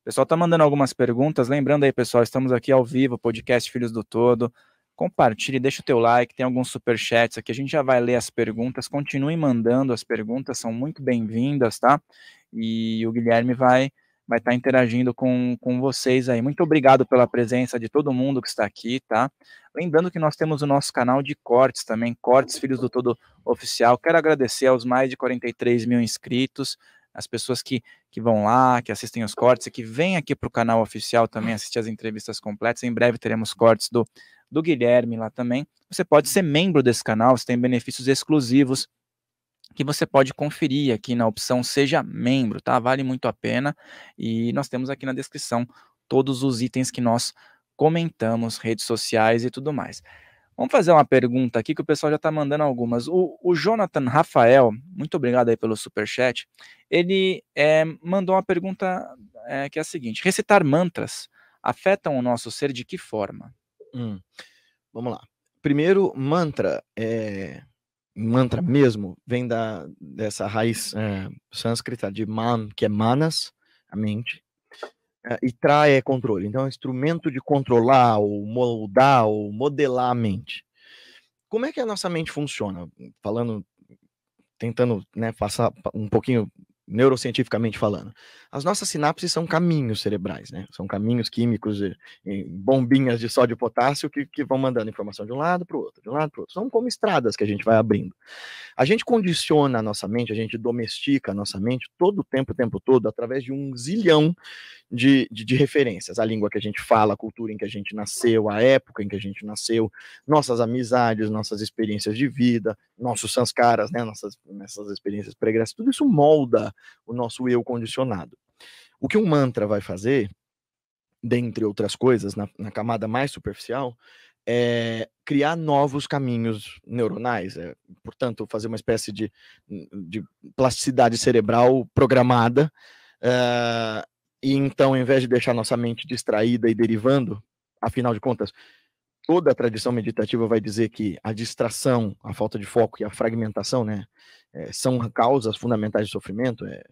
O pessoal tá mandando algumas perguntas. Lembrando aí, pessoal, estamos aqui ao vivo, podcast Filhos do Todo. Compartilhe, deixa o teu like, tem alguns superchats aqui. A gente já vai ler as perguntas. Continue mandando as perguntas, são muito bem-vindas, tá? E o Guilherme vai vai estar tá interagindo com, com vocês aí. Muito obrigado pela presença de todo mundo que está aqui, tá? Lembrando que nós temos o nosso canal de cortes também, Cortes Filhos do Todo Oficial. Quero agradecer aos mais de 43 mil inscritos, as pessoas que que vão lá, que assistem os cortes e que vêm aqui para o canal oficial também assistir as entrevistas completas. Em breve teremos cortes do, do Guilherme lá também. Você pode ser membro desse canal, você tem benefícios exclusivos que você pode conferir aqui na opção Seja Membro, tá? Vale muito a pena. E nós temos aqui na descrição todos os itens que nós comentamos, redes sociais e tudo mais. Vamos fazer uma pergunta aqui que o pessoal já está mandando algumas. O, o, Jonathan Rafael, muito obrigado aí pelo super chat. Ele é, mandou uma pergunta é, que é a seguinte: recitar mantras afetam o nosso ser de que forma? Hum, vamos lá. Primeiro, mantra é, mantra mesmo vem da dessa raiz sânscrita de man, que é manas, a mente, eh, e trai é controle. Então, é um instrumento de controlar, ou moldar, ou modelar a mente. Como é que a nossa mente funciona? Falando, tentando né, passar um pouquinho neurocientificamente falando. As nossas sinapses são caminhos cerebrais, né? São caminhos químicos, e, e bombinhas de sódio e potássio que, que vão mandando informação de um lado para o outro, de um lado para o outro. São como estradas que a gente vai abrindo. A gente condiciona a nossa mente, a gente domestica a nossa mente todo o tempo, o tempo todo, através de um zilhão de, de, de referências. A língua que a gente fala, a cultura em que a gente nasceu, a época em que a gente nasceu, nossas amizades, nossas experiências de vida, nossos sanskaras, né? Nossas, nossas experiências pregressas, tudo isso molda o nosso eu condicionado. O que um mantra vai fazer, dentre outras coisas, na, na camada mais superficial, é criar novos caminhos neuronais, é, portanto, fazer uma espécie de, de plasticidade cerebral programada. Eh, e então, ao invés de deixar nossa mente distraída e derivando, afinal de contas, toda a tradição meditativa vai dizer que a distração, a falta de foco e a fragmentação, né, eh, são causas fundamentais de sofrimento. É...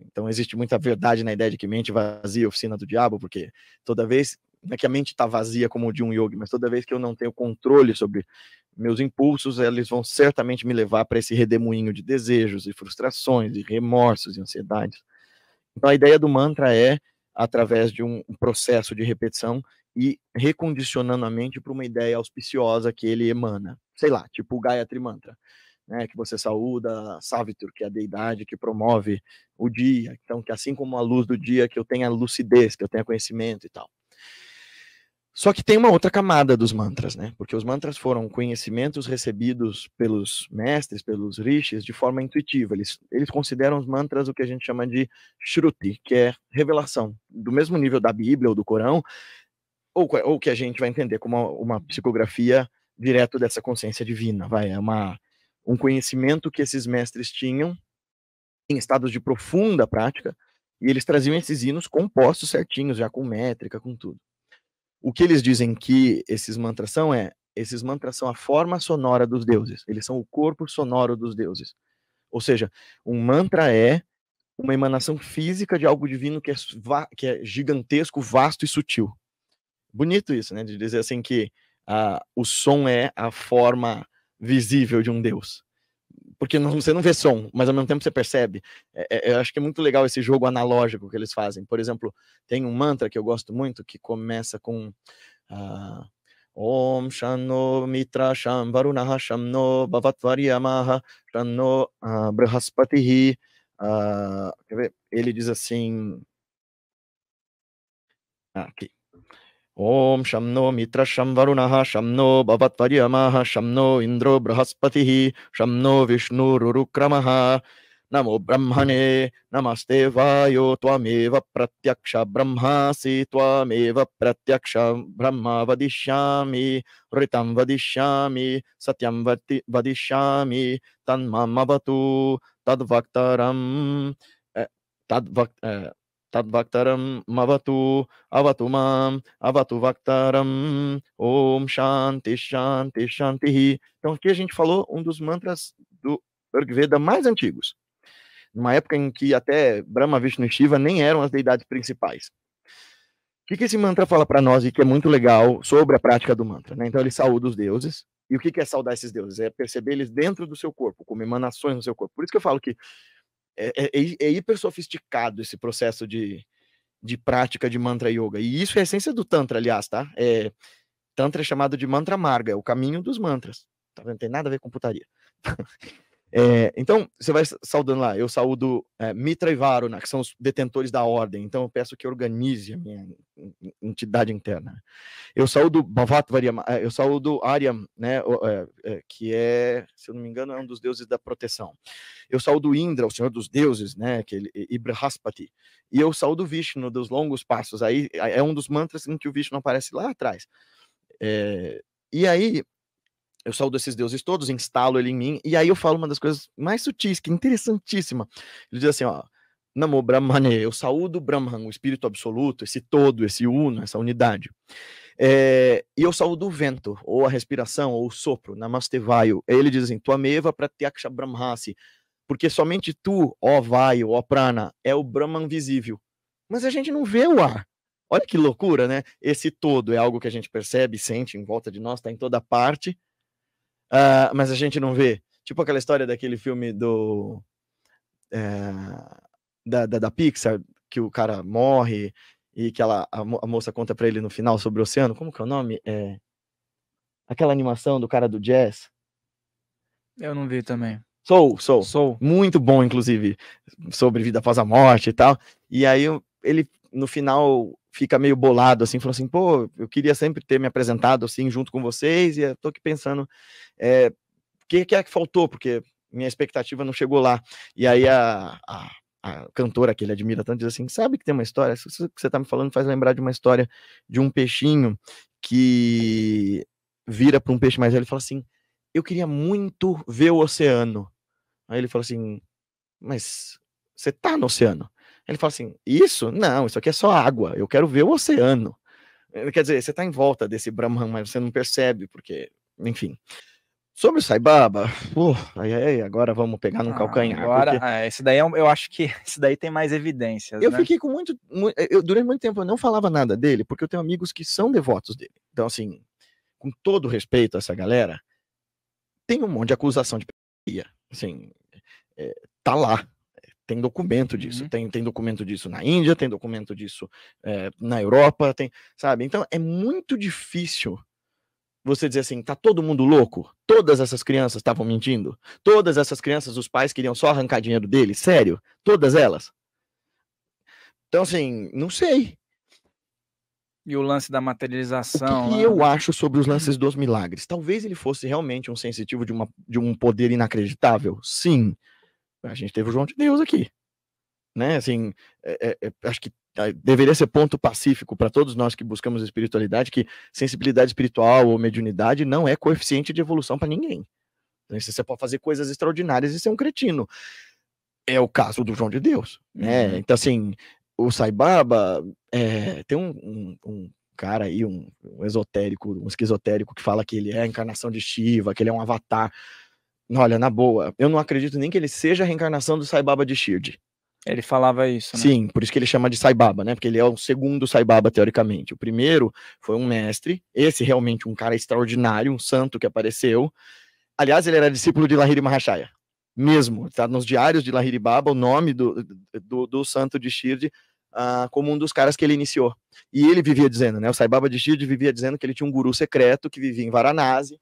Então existe muita verdade na ideia de que mente vazia é oficina do diabo, porque toda vez não é que a mente está vazia como de um yogi, mas toda vez que eu não tenho controle sobre meus impulsos, eles vão certamente me levar para esse redemoinho de desejos e frustrações e remorsos e ansiedades. Então a ideia do mantra é, através de um processo de repetição, e recondicionando a mente para uma ideia auspiciosa que ele emana. Sei lá, tipo o Gayatri Mantra, né, que você saúda Savitur, que é a deidade que promove o dia. Então, que assim como a luz do dia, que eu tenha lucidez, que eu tenha conhecimento e tal. Só que tem uma outra camada dos mantras, né? Porque os mantras foram conhecimentos recebidos pelos mestres, pelos rishis, de forma intuitiva. Eles, eles consideram os mantras o que a gente chama de shruti, que é revelação. Do mesmo nível da Bíblia ou do Corão, ou, ou que a gente vai entender como uma, uma uhum. psicografia direto dessa consciência divina, vai, é uma, um conhecimento que esses mestres tinham em estados de profunda prática, e eles traziam esses hinos compostos certinhos, já com métrica, com tudo. O que eles dizem que esses mantras são é, esses mantras são a forma sonora dos deuses, eles são o corpo sonoro dos deuses. Ou seja, um mantra é uma emanação física de algo divino que é, que é gigantesco, vasto e sutil bonito isso, né? De dizer assim que uh, o som é a forma visível de um Deus. Porque não, você não vê som, mas ao mesmo tempo você percebe. É, é, eu acho que é muito legal esse jogo analógico que eles fazem. Por exemplo, tem um mantra que eu gosto muito que começa com. Uh, Om Shano Mitra Sham Varunaha Shamno Bhavatvariamaha Shano uh, ah, Brihaspatihi. Uh, quer ver? Ele diz assim. aqui. ॐ शं नो मित्रशं वरुणः शं नो भवत्पर्यमाः नो इंद्रो बृहस्पति शं नो विष्णुरुरुक्रमः नमो ब्रह्मणे नमस्ते वायो त्वमेव प्रत्यक्ष ब्रह्मासि त्वमेव प्रत्यक्ष ब्रह्म वदिष्यामि ऋतं वदिष्यामि सत्यं वति वदिष्यामि तन्ममवतु तद्वक्तरं तद्वक् Tadvaktaram Mavatu Avatumam Avatu Vaktaram Om Shanti Shanti Shanti Então aqui a gente falou um dos mantras do Urgveda mais antigos. Numa época em que até Brahma, Vishnu e Shiva nem eram as deidades principais. O que, que esse mantra fala para nós e que é muito legal sobre a prática do mantra? Né? Então ele saúda os deuses. E o que, que é saudar esses deuses? É perceber eles dentro do seu corpo, como emanações no seu corpo. Por isso que eu falo que é, é, é, é hiper sofisticado esse processo de, de prática de mantra yoga. E isso é a essência do Tantra, aliás, tá? É, tantra é chamado de mantra marga, é o caminho dos mantras. Tá vendo? Não tem nada a ver com putaria. é, então, você vai saudando lá. Eu saúdo é, Mitra e Varuna, né, que são os detentores da ordem. Então, eu peço que organize a minha entidade interna. Eu saúdo Bhavatvaria, eh, eu saúdo Aryam, né, eh, eh, que é, se eu não me engano, é um dos deuses da proteção. Eu saúdo Indra, o senhor dos deuses, né, que ele, Ibrahaspati. E eu saúdo Vishnu dos longos passos. Aí é um dos mantras em que o Vishnu aparece lá atrás. É, e aí eu saúdo esses deuses todos, instalo ele em mim, e aí eu falo uma das coisas mais sutis, que é interessantíssima. Ele diz assim, ó, Namo Brahmane, eu saúdo Brahman, o espírito absoluto, esse todo, esse uno, essa unidade. É, e eu saúdo o vento, ou a respiração, ou o sopro, Namaste Vayu. Ele diz assim, Tuameva Pratyaksha Brahmasi, porque somente tu, ó Vayu, ó Prana, é o Brahman visível. Mas a gente não vê o ar. Olha que loucura, né? Esse todo é algo que a gente percebe, sente em volta de nós, está em toda parte, uh, mas a gente não vê. Tipo aquela história daquele filme do... Eh, da, da, da Pixar, que o cara morre e que ela, a, mo a moça conta para ele no final sobre o oceano. Como que é o nome? É... Aquela animação do cara do jazz. Eu não vi também. Soul, Soul. Soul. Muito bom, inclusive, sobre vida após a morte e tal. E aí ele, no final, fica meio bolado, assim, falou assim, pô, eu queria sempre ter me apresentado, assim, junto com vocês, e eu tô aqui pensando, é, o que, que é que faltou? Porque minha expectativa não chegou lá. E aí a, a a cantora que ele admira tanto diz assim: sabe que tem uma história? Isso que você está me falando faz lembrar de uma história de um peixinho que vira para um peixe mais velho e fala assim: eu queria muito ver o oceano. Aí ele fala assim: mas você está no oceano? Ele fala assim: isso? Não, isso aqui é só água. Eu quero ver o oceano. Quer dizer, você está em volta desse Brahman, mas você não percebe, porque, enfim. Sobre o Saibaba, uh, aí, aí, agora vamos pegar no ah, calcanhar. Agora, porque... é, esse daí é eu acho que esse daí tem mais evidências. Eu né? fiquei com muito, muito eh, eu, durante muito tempo eu não falava nada dele, porque eu tenho amigos que são devotos dele. Então, assim, com todo respeito a essa galera, tem um monte de acusação de pedofilia. Assim, é, tá lá. É, tem documento disso. Uhum. Tem, tem documento disso na Índia, tem documento disso é, na Europa, tem, sabe? Então, é muito difícil você dizer assim, tá todo mundo louco? Todas essas crianças estavam mentindo? Todas essas crianças, os pais queriam só arrancar dinheiro deles? Sério? Todas elas? Então, assim, não sei. E o lance da materialização. O que, que eu né? acho sobre os lances dos milagres? Talvez ele fosse realmente um sensitivo de, uma, de um poder inacreditável? Sim. A gente teve o João de Deus aqui. Né? Assim, é, é, é acho que ah, deveria ser ponto pacífico para todos nós que buscamos espiritualidade, que sensibilidade espiritual ou mediunidade não é coeficiente de evolução para ninguém. Né? Você pode fazer coisas extraordinárias e ser um cretino. É o caso do João de Deus. Né? Uhum. Então, assim, o Saibaba é, tem um, um, um, cara aí, um, um esotérico, um esquizotérico, que fala que ele é a encarnação de Shiva, que ele é um avatar. Olha, na boa, eu não acredito nem que ele seja a reencarnação do Saibaba de Shirdi. Ele falava isso. Né? Sim, por isso que ele chama de Saibaba, né? Porque ele é o segundo Saibaba, teoricamente. O primeiro foi um mestre, esse realmente um cara extraordinário, um santo que apareceu. Aliás, ele era discípulo de Lahiri Mahashaya, mesmo. Está nos diários de Lahiri Baba o nome do, do, do santo de Shirdi uh, como um dos caras que ele iniciou. E ele vivia dizendo, né? O Saibaba de Shirdi vivia dizendo que ele tinha um guru secreto que vivia em Varanasi.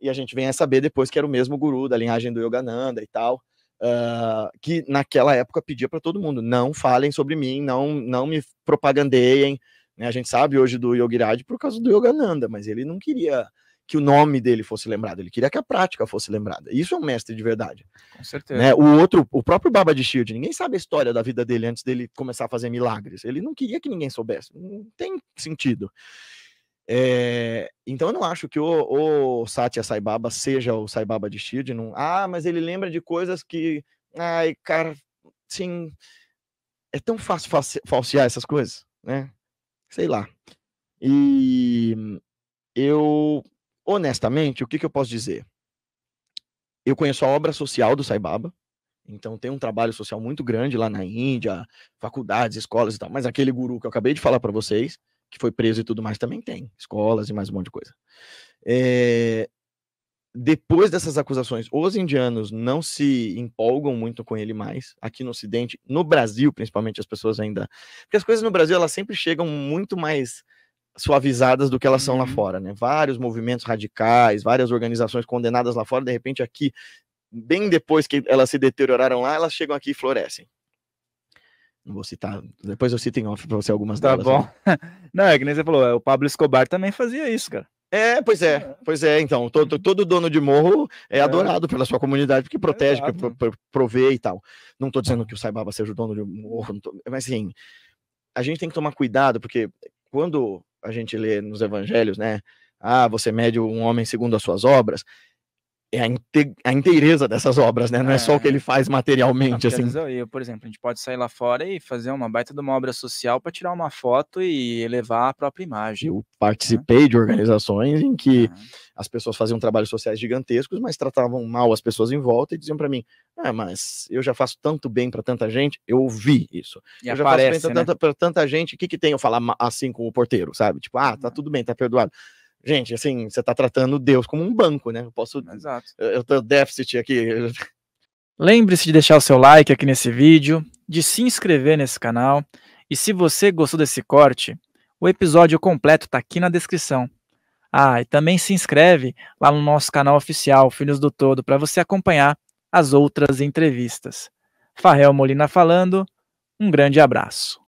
E a gente vem a saber depois que era o mesmo guru da linhagem do Yogananda e tal uh, que naquela época pedia para todo mundo: não falem sobre mim, não, não me propagandeiem. Né? A gente sabe hoje do Yogiraj por causa do Yogananda, mas ele não queria que o nome dele fosse lembrado, ele queria que a prática fosse lembrada. Isso é um mestre de verdade. Com né. certeza. Né? O outro, o próprio Baba de Shield, ninguém sabe a história da vida dele antes dele começar a fazer milagres. Ele não queria que ninguém soubesse. Não tem sentido. É, então eu não acho que o, o Satya Saibaba seja o Saibaba de Shield. Não, ah, mas ele lembra de coisas que. Ai, cara, sim. É tão fácil falsear essas coisas, né? Sei lá. E eu, honestamente, o que, que eu posso dizer? Eu conheço a obra social do Saibaba, então tem um trabalho social muito grande lá na Índia, faculdades, escolas e tal, mas aquele guru que eu acabei de falar para vocês, que foi preso e tudo mais, também tem. Escolas e mais um monte de coisa. É, depois dessas acusações, os indianos não se empolgam muito com ele mais, aqui no Ocidente, no Brasil, principalmente, as pessoas ainda. Porque as coisas no Brasil, elas sempre chegam muito mais suavizadas do que elas são lá uhum. fora, né? Vários movimentos radicais, várias organizações condenadas lá fora, de repente aqui, bem depois que elas se deterioraram lá, elas chegam aqui e florescem. Não vou citar, depois eu cito em off pra você algumas tá delas. Tá bom. Né? Não, é que nem você falou, é, o Pablo Escobar também fazia isso, cara. É, pois é, pois é. Então, todo, uhum. todo dono de morro é, é. adorado pela sua comunidade, porque protege, é pro, pro, provê e tal. Não estou dizendo que o Saibaba seja o dono de morro, tô, mas assim, a gente tem que tomar cuidado, porque quando a gente lê nos evangelhos, né? Ah, você mede um homem segundo as suas obras é a, inte a inteireza dessas obras, né? Não é, é só o que é. ele faz materialmente, assim. por exemplo, a gente pode sair lá fora e fazer uma baita de uma obra social para tirar uma foto e elevar a própria imagem. Eu né? participei é. de organizações em que é. as pessoas faziam trabalhos sociais gigantescos, mas tratavam mal as pessoas em volta e diziam para mim: "Ah, mas eu já faço tanto bem para tanta gente". Eu ouvi isso. E eu aparece, já faço bem para né? tanta, tanta, gente. O que que tem eu falar assim com o porteiro, sabe? Tipo, ah, tá tudo bem, tá perdoado. Gente, assim, você está tratando Deus como um banco, né? Eu posso. Exato. Eu tenho déficit aqui. Lembre-se de deixar o seu like aqui nesse vídeo, de se inscrever nesse canal. E se você gostou desse corte, o episódio completo está aqui na descrição. Ah, e também se inscreve lá no nosso canal oficial Filhos do Todo para você acompanhar as outras entrevistas. Farrell Molina falando, um grande abraço.